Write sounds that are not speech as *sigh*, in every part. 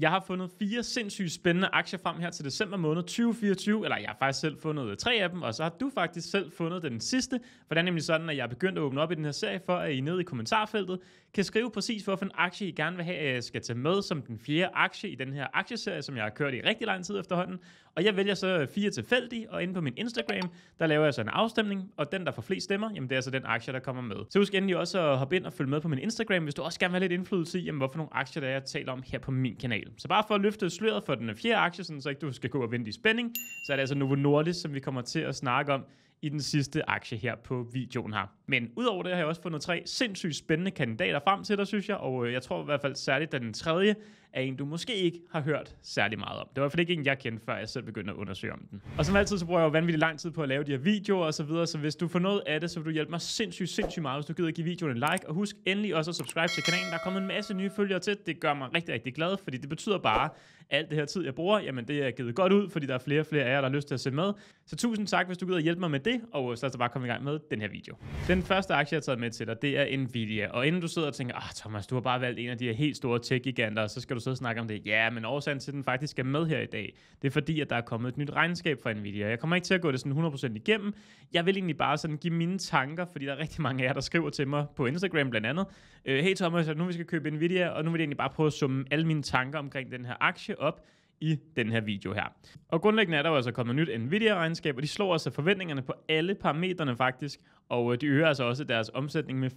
Jeg har fundet fire sindssygt spændende aktier frem her til december måned 2024, eller jeg har faktisk selv fundet tre af dem, og så har du faktisk selv fundet den sidste, for det er nemlig sådan, at jeg er begyndt at åbne op i den her serie, for at I nede i kommentarfeltet kan skrive præcis, hvorfor en aktie I gerne vil have, skal tage med som den fjerde aktie i den her aktieserie, som jeg har kørt i rigtig lang tid efterhånden, og jeg vælger så øh, fire tilfældige, og inde på min Instagram, der laver jeg så en afstemning, og den, der får flest stemmer, jamen det er så den aktie, der kommer med. Så husk endelig også at hoppe ind og følge med på min Instagram, hvis du også gerne vil have lidt indflydelse i, jamen, hvorfor nogle aktier, der er, jeg taler om her på min kanal. Så bare for at løfte sløret for den fjerde aktie, sådan, så ikke du skal gå og vente i spænding, så er det altså Novo Nordisk, som vi kommer til at snakke om i den sidste aktie her på videoen her. Men udover det har jeg også fundet tre sindssygt spændende kandidater frem til dig, synes jeg, og øh, jeg tror i hvert fald særligt den tredje af en, du måske ikke har hørt særlig meget om. Det var i hvert fald ikke en, jeg kendte, før jeg selv begyndte at undersøge om den. Og som altid, så bruger jeg jo vanvittigt lang tid på at lave de her videoer og så videre, så hvis du får noget af det, så vil du hjælpe mig sindssygt, sindssygt meget, hvis du gider give videoen en like. Og husk endelig også at subscribe til kanalen. Der er kommet en masse nye følgere til. Det gør mig rigtig, rigtig glad, fordi det betyder bare, alt det her tid, jeg bruger, jamen det er givet godt ud, fordi der er flere og flere af jer, der har lyst til at se med. Så tusind tak, hvis du gider hjælpe mig med det, og så lad os bare komme i gang med den her video. Den første aktie, jeg har taget med til dig, det er Nvidia. Og inden du sidder og tænker, ah Thomas, du har bare valgt en af de her helt store tech-giganter, så skal du du sidde og snakke om det. Ja, men årsagen til, at den faktisk er med her i dag, det er fordi, at der er kommet et nyt regnskab fra Nvidia. Jeg kommer ikke til at gå det sådan 100% igennem. Jeg vil egentlig bare sådan give mine tanker, fordi der er rigtig mange af jer, der skriver til mig på Instagram blandt andet. Øh, hey Thomas, nu vi skal købe Nvidia, og nu vil jeg egentlig bare prøve at summe alle mine tanker omkring den her aktie op i den her video her. Og grundlæggende er der jo altså kommet nyt Nvidia-regnskab, og de slår altså forventningerne på alle parametrene faktisk, og øh, de øger altså også deres omsætning med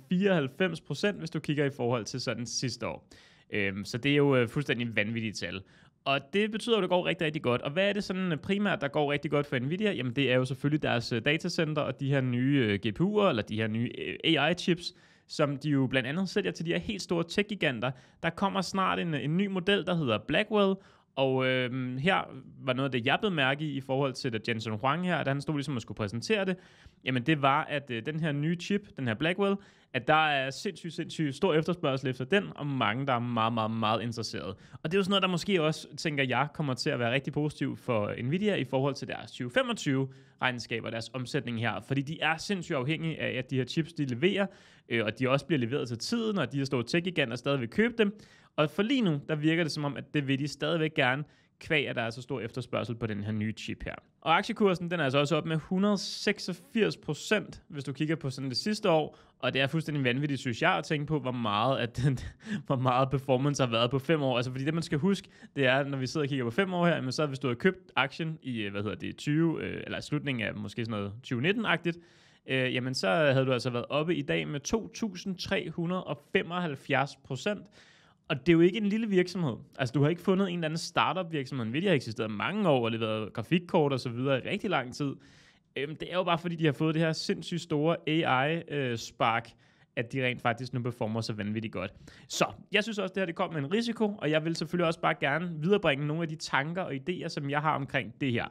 94%, hvis du kigger i forhold til sådan sidste år. Øhm, så det er jo øh, fuldstændig vanvittige tal. Og det betyder, at det går rigtig, rigtig godt. Og hvad er det sådan øh, primært, der går rigtig godt for Nvidia? Jamen det er jo selvfølgelig deres øh, datacenter og de her nye øh, GPU'er, eller de her nye øh, AI-chips, som de jo blandt andet sælger til de her helt store tech-giganter. Der kommer snart en, øh, en ny model, der hedder Blackwell, og øh, her var noget af det, jeg blev mærke i, i forhold til, at Jensen Huang her, da han stod ligesom og skulle præsentere det, jamen det var, at øh, den her nye chip, den her Blackwell, at der er sindssygt, sindssygt stor efterspørgsel efter den, og mange, der er meget, meget, meget interesserede. Og det er jo sådan noget, der måske også, tænker jeg, kommer til at være rigtig positiv for Nvidia i forhold til deres 2025-regnskaber, deres omsætning her, fordi de er sindssygt afhængige af, at de her chips, de leverer, øh, og de også bliver leveret til tiden, og de her store tech-giganter stadig vil købe dem. Og for lige nu, der virker det som om, at det vil de stadigvæk gerne, kvæg at der er så stor efterspørgsel på den her nye chip her. Og aktiekursen, den er altså også op med 186 procent, hvis du kigger på sådan det sidste år, og det er fuldstændig vanvittigt, synes jeg, at tænke på, hvor meget, at den, *laughs* hvor meget performance har været på fem år. Altså fordi det, man skal huske, det er, når vi sidder og kigger på fem år her, men så hvis du har købt aktien i, øh, hvad hedder det, 20, øh, eller slutningen af måske sådan noget 2019-agtigt, øh, jamen så havde du altså været oppe i dag med 2.375 procent, og det er jo ikke en lille virksomhed. Altså, du har ikke fundet en eller anden startup virksomhed. Nvidia har eksisteret mange år og leveret grafikkort og så videre i rigtig lang tid. Øhm, det er jo bare fordi, de har fået det her sindssygt store AI-spark, øh, at de rent faktisk nu performer så vanvittigt godt. Så jeg synes også, det her det kom med en risiko, og jeg vil selvfølgelig også bare gerne viderebringe nogle af de tanker og idéer, som jeg har omkring det her.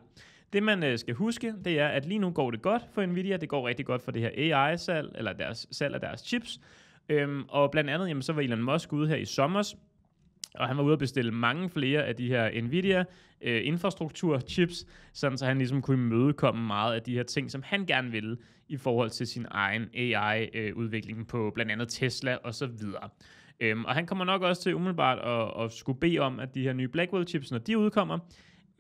Det man øh, skal huske, det er, at lige nu går det godt for Nvidia, det går rigtig godt for det her AI-salg, eller deres salg af deres chips, Øhm, og blandt andet, jamen, så var Elon Musk ude her i sommer, og han var ude at bestille mange flere af de her Nvidia øh, infrastrukturchips, sådan så han ligesom kunne imødekomme meget af de her ting, som han gerne ville i forhold til sin egen AI-udvikling øh, på blandt andet Tesla og så videre. Øhm, og han kommer nok også til umiddelbart at, at skulle bede om, at de her nye Blackwell-chips, når de udkommer,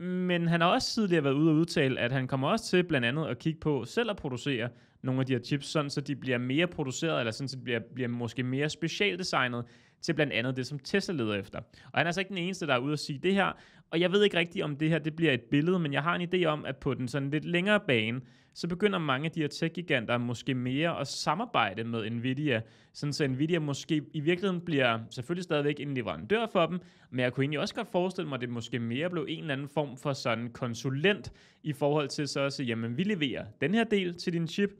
men han har også tidligere været ude og udtale, at han kommer også til blandt andet at kigge på selv at producere nogle af de her chips, sådan så de bliver mere produceret, eller sådan så de bliver, bliver måske mere specialdesignet til blandt andet det, som Tesla leder efter. Og han er altså ikke den eneste, der er ude at sige det her, og jeg ved ikke rigtigt, om det her det bliver et billede, men jeg har en idé om, at på den sådan lidt længere bane, så begynder mange af de her tech-giganter måske mere at samarbejde med Nvidia, sådan så Nvidia måske i virkeligheden bliver selvfølgelig stadigvæk en leverandør for dem, men jeg kunne egentlig også godt forestille mig, at det måske mere blev en eller anden form for sådan konsulent i forhold til så at sige, jamen vi leverer den her del til din chip,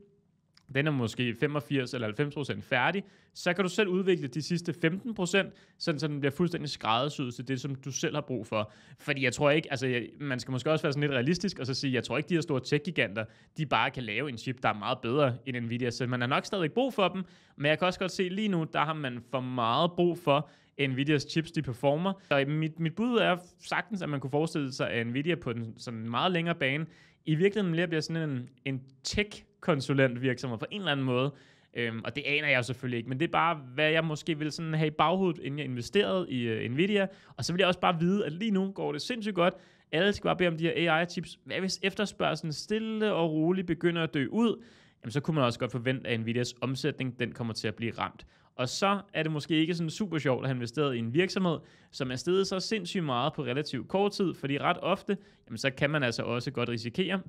den er måske 85 eller 90 procent færdig, så kan du selv udvikle de sidste 15 procent, sådan så den bliver fuldstændig skræddersyet til det, som du selv har brug for. Fordi jeg tror ikke, altså jeg, man skal måske også være sådan lidt realistisk og så sige, jeg tror ikke, de her store tech-giganter, de bare kan lave en chip, der er meget bedre end Nvidia, så man har nok stadig brug for dem, men jeg kan også godt se lige nu, der har man for meget brug for, Nvidias chips, de performer. Så mit, mit bud er sagtens, at man kunne forestille sig, at Nvidia på den sådan meget længere bane i virkeligheden bliver sådan en, en tech konsulentvirksomhed på en eller anden måde. Øhm, og det aner jeg selvfølgelig ikke, men det er bare, hvad jeg måske ville sådan have i baghovedet, inden jeg investerede i uh, Nvidia. Og så vil jeg også bare vide, at lige nu går det sindssygt godt. Alle skal bare bede om de her AI-chips. Hvad hvis efterspørgselen stille og roligt begynder at dø ud? Jamen, så kunne man også godt forvente, at Nvidias omsætning den kommer til at blive ramt. Og så er det måske ikke sådan super sjovt at have investeret i en virksomhed, som er steget så sindssygt meget på relativt kort tid, fordi ret ofte, jamen, så kan man altså også godt risikere,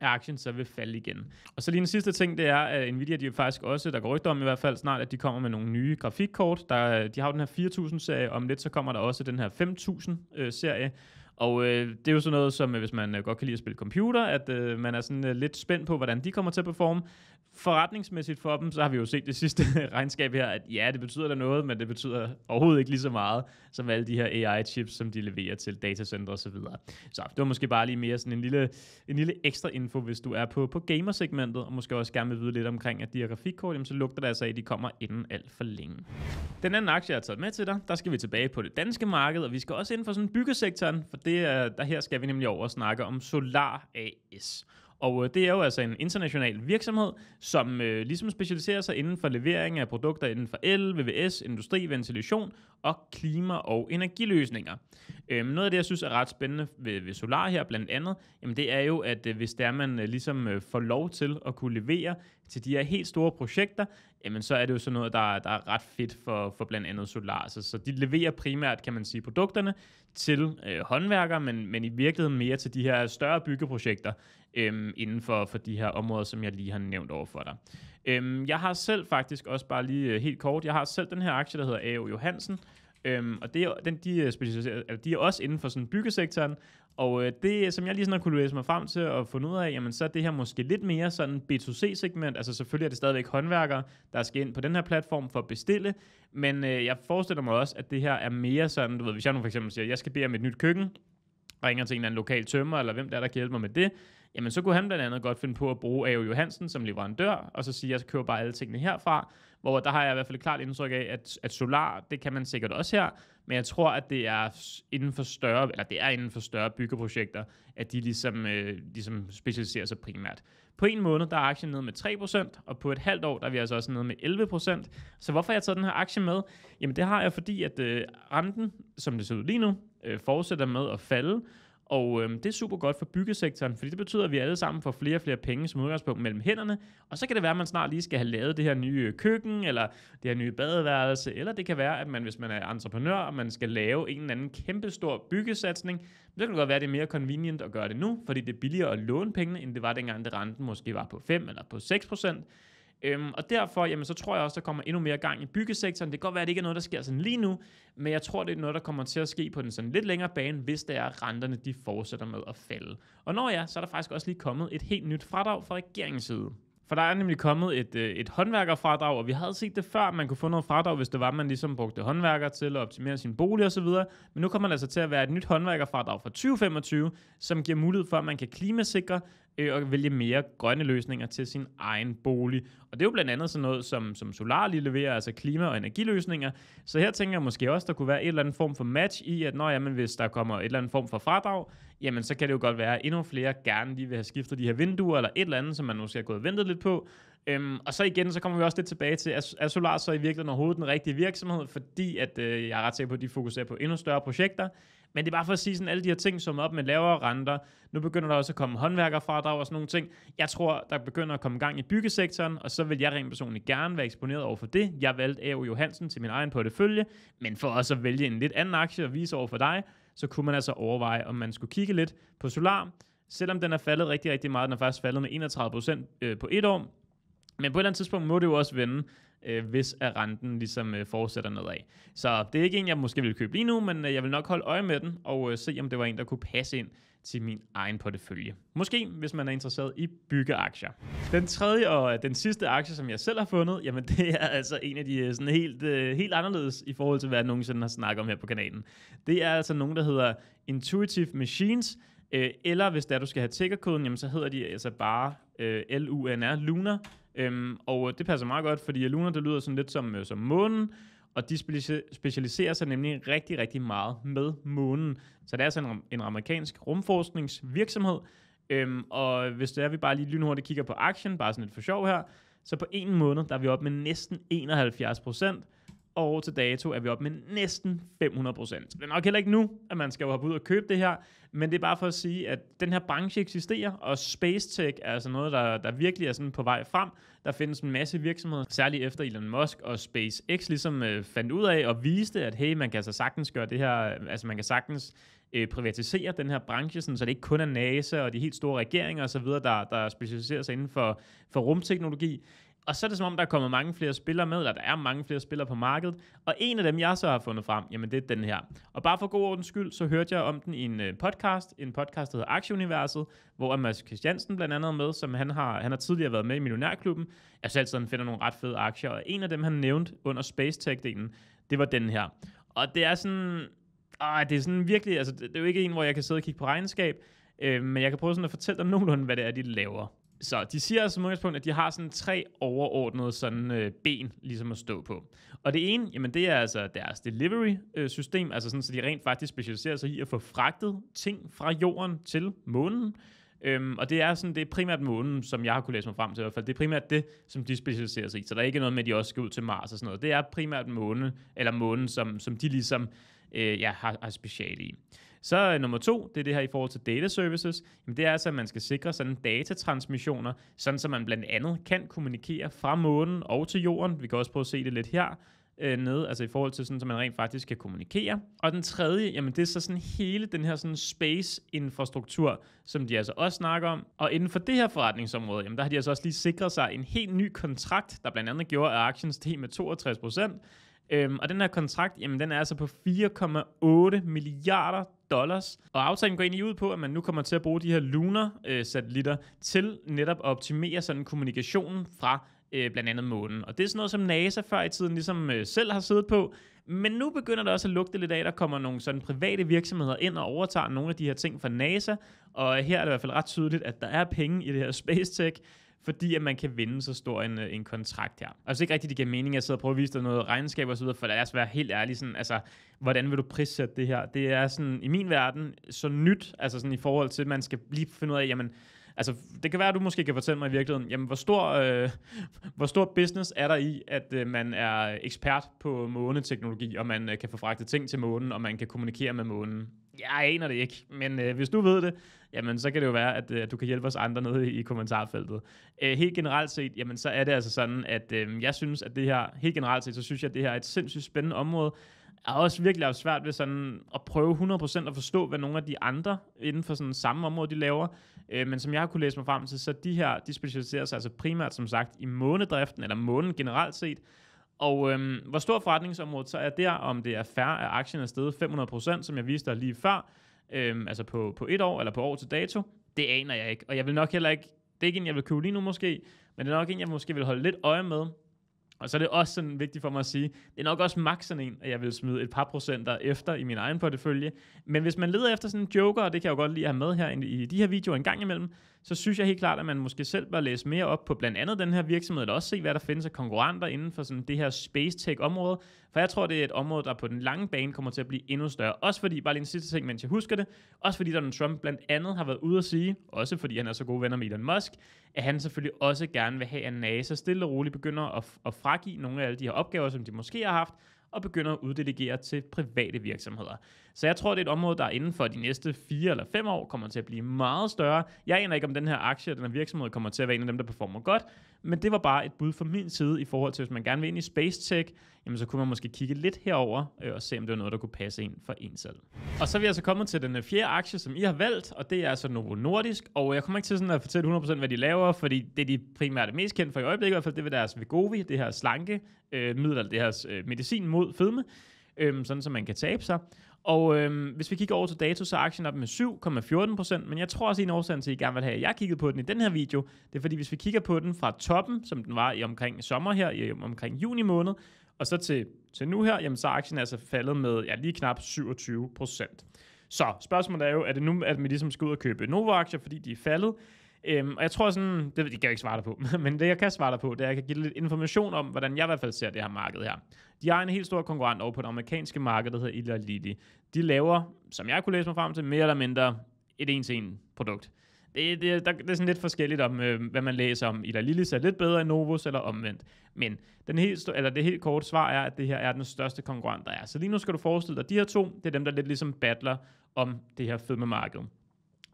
at aktien så vil falde igen. Og så lige en sidste ting, det er, at Nvidia, de er faktisk også, der går rygter om i hvert fald snart, at de kommer med nogle nye grafikkort. Der, de har jo den her 4000-serie, om lidt så kommer der også den her 5000-serie. Øh, og øh, det er jo sådan noget, som øh, hvis man øh, godt kan lide at spille computer, at øh, man er sådan lidt spændt på, hvordan de kommer til at performe forretningsmæssigt for dem, så har vi jo set det sidste *laughs* regnskab her, at ja, det betyder da noget, men det betyder overhovedet ikke lige så meget som alle de her AI-chips, som de leverer til datacenter osv. Så, så det var måske bare lige mere sådan en lille, en lille ekstra info, hvis du er på, på gamersegmentet, og måske også gerne vil vide lidt omkring, at de her grafikkort, jamen, så lugter det altså af, at de kommer inden alt for længe. Den anden aktie, jeg har taget med til dig, der skal vi tilbage på det danske marked, og vi skal også ind for sådan byggesektoren, for det, der her skal vi nemlig over og snakke om Solar AS. Og øh, det er jo altså en international virksomhed, som øh, ligesom specialiserer sig inden for levering af produkter inden for el, VVS, industri, ventilation og klima- og energiløsninger. Øh, noget af det, jeg synes er ret spændende ved, ved Solar her blandt andet, jamen det er jo, at øh, hvis der man øh, ligesom øh, får lov til at kunne levere til de her helt store projekter, jamen så er det jo sådan noget, der, der er ret fedt for, for blandt andet Solar. Så, så de leverer primært, kan man sige, produkterne til øh, håndværkere, men, men i virkeligheden mere til de her større byggeprojekter øh, inden for, for de her områder, som jeg lige har nævnt over for dig. Øh, jeg har selv faktisk også bare lige øh, helt kort, jeg har selv den her aktie, der hedder A.O. Johansen, Øhm, og det er, den, de, øh, er altså de er også inden for sådan byggesektoren, og øh, det, som jeg lige sådan har kunne læse mig frem til og finde ud af, jamen så er det her måske lidt mere sådan B2C-segment. Altså selvfølgelig er det stadigvæk håndværkere, der skal ind på den her platform for at bestille, men øh, jeg forestiller mig også, at det her er mere sådan, du ved, hvis jeg nu for eksempel siger, jeg skal bede om et nyt køkken, ringer til en eller anden lokal tømmer, eller hvem der er, der kan hjælpe mig med det, jamen så kunne han blandt andet godt finde på at bruge A.O. Johansen som leverandør, og så sige, at jeg køber bare alle tingene herfra, hvor der har jeg i hvert fald et klart indtryk af, at, at solar, det kan man sikkert også her, men jeg tror, at det er inden for større, eller det er inden for større byggeprojekter, at de ligesom, øh, ligesom specialiserer sig primært. På en måned, der er aktien nede med 3%, og på et halvt år, der er vi altså også nede med 11%. Så hvorfor har jeg taget den her aktie med? Jamen det har jeg, fordi at øh, renten, som det ser ud lige nu, øh, fortsætter med at falde, og øhm, det er super godt for byggesektoren, fordi det betyder, at vi alle sammen får flere og flere penge som udgangspunkt mellem hænderne. Og så kan det være, at man snart lige skal have lavet det her nye øh, køkken, eller det her nye badeværelse, eller det kan være, at man, hvis man er entreprenør, og man skal lave en eller anden kæmpestor byggesatsning, så kan det godt være, at det er mere convenient at gøre det nu, fordi det er billigere at låne pengene, end det var dengang, det renten måske var på 5 eller på 6 procent. Øhm, og derfor, jamen, så tror jeg også, der kommer endnu mere gang i byggesektoren. Det kan godt være, at det ikke er noget, der sker sådan lige nu, men jeg tror, det er noget, der kommer til at ske på den sådan lidt længere bane, hvis det er, at renterne de fortsætter med at falde. Og når ja, så er der faktisk også lige kommet et helt nyt fradrag fra regeringens side. For der er nemlig kommet et, øh, et håndværkerfradrag, og vi havde set det før, man kunne få noget fradrag, hvis det var, man ligesom brugte håndværker til at optimere sin bolig osv. Men nu kommer det altså til at være et nyt håndværkerfradrag fra 2025, som giver mulighed for, at man kan klimasikre, øh, og vælge mere grønne løsninger til sin egen bolig. Og det er jo blandt andet sådan noget, som, som Solar lige leverer, altså klima- og energiløsninger. Så her tænker jeg måske også, der kunne være et eller anden form for match i, at når, jamen, hvis der kommer et eller andet form for fradrag, jamen så kan det jo godt være, at endnu flere gerne lige vil have skiftet de her vinduer, eller et eller andet, som man måske har gået og ventet lidt på. Øhm, og så igen, så kommer vi også lidt tilbage til, er Solar så i virkeligheden overhovedet den rigtige virksomhed, fordi at, øh, jeg er ret sikker på, at de fokuserer på endnu større projekter, men det er bare for at sige sådan, alle de her ting som op med lavere renter. Nu begynder der også at komme håndværkerfradrag og sådan nogle ting. Jeg tror, der begynder at komme gang i byggesektoren, og så vil jeg rent personligt gerne være eksponeret over for det. Jeg valgte A.O. Johansen til min egen portefølje, men for også at vælge en lidt anden aktie og vise over for dig, så kunne man altså overveje, om man skulle kigge lidt på Solar. Selvom den er faldet rigtig, rigtig meget, den er faktisk faldet med 31% øh, på et år, men på et eller andet tidspunkt må det jo også vende, øh, hvis at renten ligesom øh, fortsætter nedad. Så det er ikke en, jeg måske vil købe lige nu, men øh, jeg vil nok holde øje med den og øh, se, om det var en, der kunne passe ind til min egen portefølje. Måske, hvis man er interesseret i byggeaktier. Den tredje og øh, den sidste aktie, som jeg selv har fundet, jamen *laughs* det er altså en af de øh, sådan helt, øh, helt anderledes i forhold til, hvad jeg nogensinde har snakket om her på kanalen. Det er altså nogen, der hedder Intuitive Machines, eller hvis der du skal have tickerkoden, jamen så hedder de altså bare n LUNR, Lunar, Øhm, og øh, det passer meget godt, fordi Luna, det lyder sådan lidt som, øh, som månen, og de specialiserer sig nemlig rigtig, rigtig meget med månen. Så det er altså en, en amerikansk rumforskningsvirksomhed, øhm, og hvis det er, vi bare lige lynhurtigt kigger på aktien, bare sådan lidt for sjov her, så på en måned, der er vi oppe med næsten 71 procent, og år til dato er vi oppe med næsten 500 procent. Det er nok heller ikke nu, at man skal jo hoppe ud og købe det her, men det er bare for at sige, at den her branche eksisterer, og space tech er altså noget, der, der virkelig er sådan på vej frem. Der findes en masse virksomheder, særligt efter Elon Musk og SpaceX ligesom øh, fandt ud af og viste, at hey, man kan altså sagtens gøre det her, altså man kan sagtens øh, privatisere den her branche, sådan, så det ikke kun er NASA og de helt store regeringer osv., der, der specialiserer sig inden for, for rumteknologi. Og så er det som om, der kommer mange flere spillere med, eller der er mange flere spillere på markedet. Og en af dem, jeg så har fundet frem, jamen det er den her. Og bare for god ordens skyld, så hørte jeg om den i en øh, podcast, en podcast, der hedder Aktieuniverset, hvor Mads Christiansen blandt andet er med, som han har, han har tidligere været med i Millionærklubben. Jeg synes altid, han finder nogle ret fede aktier, og en af dem, han nævnte under Space Tech-delen, det var den her. Og det er sådan, ah, det er sådan virkelig, altså det, det er jo ikke en, hvor jeg kan sidde og kigge på regnskab, øh, men jeg kan prøve sådan at fortælle dig nogenlunde, hvad det er, de laver. Så de siger som udgangspunkt, at de har sådan tre overordnede sådan, øh, ben ligesom at stå på. Og det ene, jamen det er altså deres delivery-system, øh, altså sådan, så de rent faktisk specialiserer sig i at få fragtet ting fra jorden til månen. Øhm, og det er sådan, det er primært månen, som jeg har kunne læse mig frem til i hvert fald. Det er primært det, som de specialiserer sig i. Så der er ikke noget med, at de også skal ud til Mars og sådan noget. Det er primært månen, eller månen, som, som de ligesom øh, ja, har, har speciale i. Så øh, nummer to, det er det her i forhold til data services. Jamen, det er altså, at man skal sikre sådan datatransmissioner, sådan så man blandt andet kan kommunikere fra månen og til jorden. Vi kan også prøve at se det lidt her øh, nede, altså i forhold til sådan, så man rent faktisk kan kommunikere. Og den tredje, jamen det er så sådan hele den her sådan space-infrastruktur, som de altså også snakker om. Og inden for det her forretningsområde, jamen der har de altså også lige sikret sig en helt ny kontrakt, der blandt andet gjorde, at aktien steg med 62 procent. Øhm, og den her kontrakt, jamen den er altså på 4,8 milliarder dollars. Og aftalen går egentlig ud på, at man nu kommer til at bruge de her Lunar-satellitter øh, til netop at optimere sådan kommunikationen fra øh, blandt andet månen. Og det er sådan noget, som NASA før i tiden ligesom øh, selv har siddet på, men nu begynder det også at lugte lidt af, at der kommer nogle sådan private virksomheder ind og overtager nogle af de her ting fra NASA, og her er det i hvert fald ret tydeligt, at der er penge i det her *laughs* space tech, fordi at man kan vinde så stor en, øh, en kontrakt her. Altså ikke rigtigt, det giver mening, at jeg sidder og prøver at vise dig noget regnskab og så videre, for lad os være helt ærlig, sådan, altså, hvordan vil du prissætte det her? Det er sådan, i min verden, så nyt, altså sådan i forhold til, at man skal lige finde ud af, jamen, Altså, det kan være, at du måske kan fortælle mig i virkeligheden, jamen, hvor stor, øh, *laughs* hvor stor business er der i, at øh, man er ekspert på måneteknologi, og man øh, kan få fragtet ting til månen, og man kan kommunikere med månen? Jeg aner det ikke, men øh, hvis du ved det, jamen så kan det jo være, at øh, du kan hjælpe os andre nede i, i kommentarfeltet. Øh, helt generelt set, jamen så er det altså sådan, at øh, jeg synes, at det her, helt generelt set, så synes jeg, at det her er et sindssygt spændende område. Jeg har også virkelig haft svært ved sådan at prøve 100% at forstå, hvad nogle af de andre inden for sådan samme område, de laver. Øh, men som jeg har kunne læse mig frem til, så de her, de specialiserer sig altså primært, som sagt, i månedriften, eller månen generelt set, og øhm, hvor stor forretningsområdet så er der, om det er færre, at aktien er steget 500%, som jeg viste dig lige før, øhm, altså på, på et år eller på år til dato, det aner jeg ikke. Og jeg vil nok heller ikke, det er ikke en, jeg vil købe lige nu måske, men det er nok en, jeg måske vil holde lidt øje med, og så er det også sådan vigtigt for mig at sige, det er nok også max sådan en, at jeg vil smide et par procenter efter i min egen portefølje. Men hvis man leder efter sådan en joker, og det kan jeg jo godt lide at have med her i de her videoer en gang imellem, så synes jeg helt klart, at man måske selv bør læse mere op på blandt andet den her virksomhed, eller også se, hvad der findes af konkurrenter inden for sådan det her space tech område, for jeg tror, det er et område, der på den lange bane kommer til at blive endnu større. Også fordi, bare lige en sidste ting, mens jeg husker det, også fordi Donald Trump blandt andet har været ude at sige, også fordi han er så gode venner med Elon Musk, at han selvfølgelig også gerne vil have, at NASA stille og roligt begynder at, at fragive nogle af alle de her opgaver, som de måske har haft, og begynder at uddelegere til private virksomheder. Så jeg tror, det er et område, der inden for de næste 4 eller 5 år kommer til at blive meget større. Jeg aner ikke, om den her aktie og den her virksomhed kommer til at være en af dem, der performer godt, men det var bare et bud fra min side i forhold til, hvis man gerne vil ind i space tech, jamen så kunne man måske kigge lidt herover øh, og se, om det var noget, der kunne passe ind for en selv. Og så er vi altså kommet til den øh, fjerde aktie, som I har valgt, og det er altså Novo Nordisk. Og jeg kommer ikke til sådan at fortælle 100% hvad de laver, fordi det de primært er mest kendt for i øjeblikket, i hvert fald det er deres Vigovi, det her slanke øh, middel, det her øh, medicin mod fedme, øh, sådan så man kan tabe sig. Og øhm, hvis vi kigger over til dato, så er aktien op med 7,14%, men jeg tror også, at en årsag til, at I gerne vil have, at jeg kiggede på den i den her video, det er fordi, hvis vi kigger på den fra toppen, som den var i omkring sommer her, i omkring juni måned, og så til, til nu her, jamen så er aktien altså faldet med ja, lige knap 27%. Så spørgsmålet er jo, er det nu, at vi ligesom skal ud og købe Novo-aktier, fordi de er faldet? Øhm, og jeg tror sådan, det, det kan jeg ikke svare dig på, *laughs* men det jeg kan svare dig på, det er, at jeg kan give lidt information om, hvordan jeg i hvert fald ser det her marked her. De har en helt stor konkurrent over på det amerikanske marked, der hedder Eli Lilly. De laver, som jeg kunne læse mig frem til, mere eller mindre et en en produkt. Det, det, der, det er sådan lidt forskelligt om, øh, hvad man læser om. Eli Lilly er lidt bedre end Novus eller omvendt. Men den helt, eller det helt korte svar er, at det her er den største konkurrent, der er. Så lige nu skal du forestille dig, at de her to, det er dem, der lidt ligesom battler om det her fedmemarked.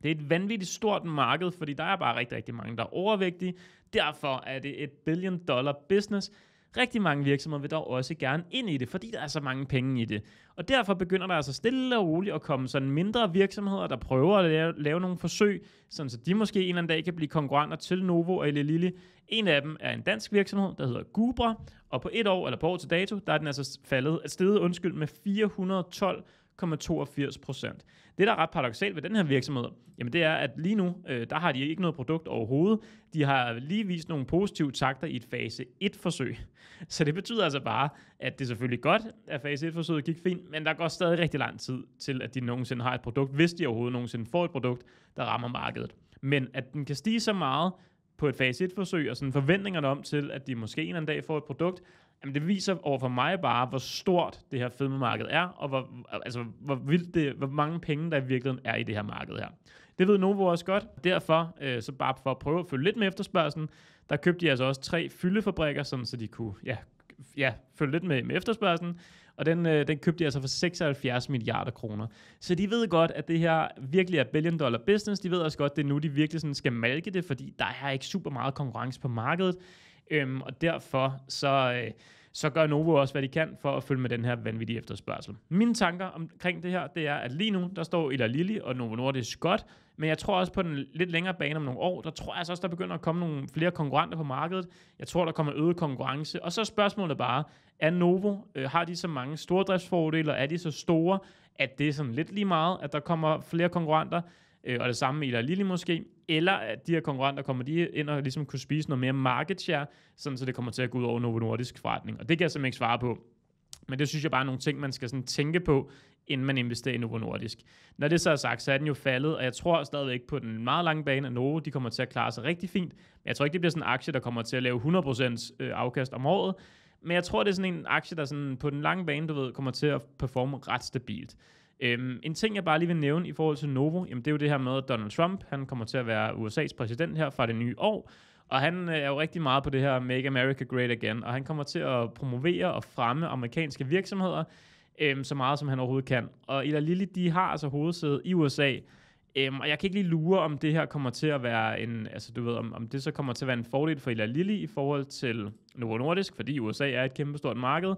Det er et vanvittigt stort marked, fordi der er bare rigtig, rigtig mange, der er overvægtige. Derfor er det et billion dollar business. Rigtig mange virksomheder vil dog også gerne ind i det, fordi der er så mange penge i det. Og derfor begynder der altså stille og roligt at komme sådan mindre virksomheder, der prøver at lave, lave nogle forsøg, sådan så de måske en eller anden dag kan blive konkurrenter til Novo og Eli Lille. En af dem er en dansk virksomhed, der hedder Gubra, og på et år, eller på år til dato, der er den altså faldet, steget undskyld, med 412 0,82 procent. Det, der er ret paradoxalt ved den her virksomhed, jamen det er, at lige nu, øh, der har de ikke noget produkt overhovedet. De har lige vist nogle positive takter i et fase 1-forsøg. *laughs* Så det betyder altså bare, at det er selvfølgelig godt, at fase 1-forsøget gik fint, men der går stadig rigtig lang tid til, at de nogensinde har et produkt, hvis de overhovedet nogensinde får et produkt, der rammer markedet. Men at den kan stige så meget, på et fase 1-forsøg, og sådan forventningerne om til, at de måske en eller anden dag får et produkt, Jamen, det viser over for mig bare, hvor stort det her filmmarked er, og hvor, altså, hvor, vildt det, hvor mange penge, der i virkeligheden er i det her marked her. Det ved Novo også godt. Derfor, øh, så bare for at prøve at følge lidt med efterspørgselen, der købte de altså også tre fyldefabrikker, sådan, så de kunne ja, ja, følge lidt med, med efterspørgselen. Og den, øh, den købte de altså for 76 milliarder kroner. Så de ved godt, at det her virkelig er billion dollar business. De ved også godt, at det er nu, de virkelig sådan skal malke det, fordi der er ikke super meget konkurrence på markedet. Øhm, og derfor så, øh, så gør Novo også, hvad de kan for at følge med den her vanvittige efterspørgsel. Mine tanker omkring det her, det er, at lige nu, der står Ila Lili og Novo Nordisk godt, men jeg tror også på den lidt længere bane om nogle år, der tror jeg altså også, der begynder at komme nogle flere konkurrenter på markedet. Jeg tror, der kommer øget konkurrence. Og så er spørgsmålet bare, er Novo, øh, har de så mange stordriftsfordele, og er de så store, at det er sådan lidt lige meget, at der kommer flere konkurrenter? øh, og det samme med La Lille måske, eller at de her konkurrenter kommer de ind og ligesom kunne spise noget mere market share, sådan så det kommer til at gå ud over Novo Nordisk forretning. Og det kan jeg simpelthen ikke svare på. Men det synes jeg bare er nogle ting, man skal sådan tænke på, inden man investerer i Novo Nordisk. Når det så er sagt, så er den jo faldet, og jeg tror stadigvæk på den meget lange bane, at Novo de kommer til at klare sig rigtig fint. Men jeg tror ikke, det bliver sådan en aktie, der kommer til at lave 100% øh, afkast om året. Men jeg tror, det er sådan en aktie, der sådan på den lange bane, du ved, kommer til at performe ret stabilt. Øhm, en ting, jeg bare lige vil nævne i forhold til Novo, jamen det er jo det her med, at Donald Trump, han kommer til at være USA's præsident her fra det nye år, og han øh, er jo rigtig meget på det her Make America Great Again, og han kommer til at promovere og fremme amerikanske virksomheder øhm, så meget, som han overhovedet kan. Og Ila Lilly, de har altså hovedsædet i USA, øhm, og jeg kan ikke lige lure, om det her kommer til at være en, altså du ved, om, om det så kommer til at være en fordel for Ila Lilly i forhold til Novo Nordisk, fordi USA er et kæmpestort marked,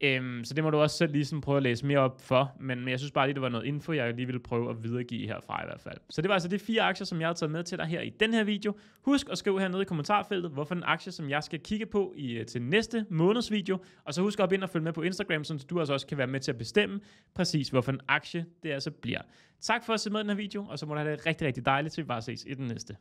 Øhm, så det må du også selv lige sådan prøve at læse mere op for, men, men jeg synes bare lige, det var noget info, jeg lige ville prøve at videregive herfra i hvert fald. Så det var altså de fire aktier, som jeg har taget med til dig her i den her video. Husk at skrive hernede i kommentarfeltet, hvorfor en aktie, som jeg skal kigge på i, øh, til næste måneds video. Og så husk at op ind og følge med på Instagram, så du altså også kan være med til at bestemme præcis, hvorfor en aktie det altså bliver. Tak for at se med i den her video, og så må du have det rigtig, rigtig dejligt, til vi bare ses i den næste.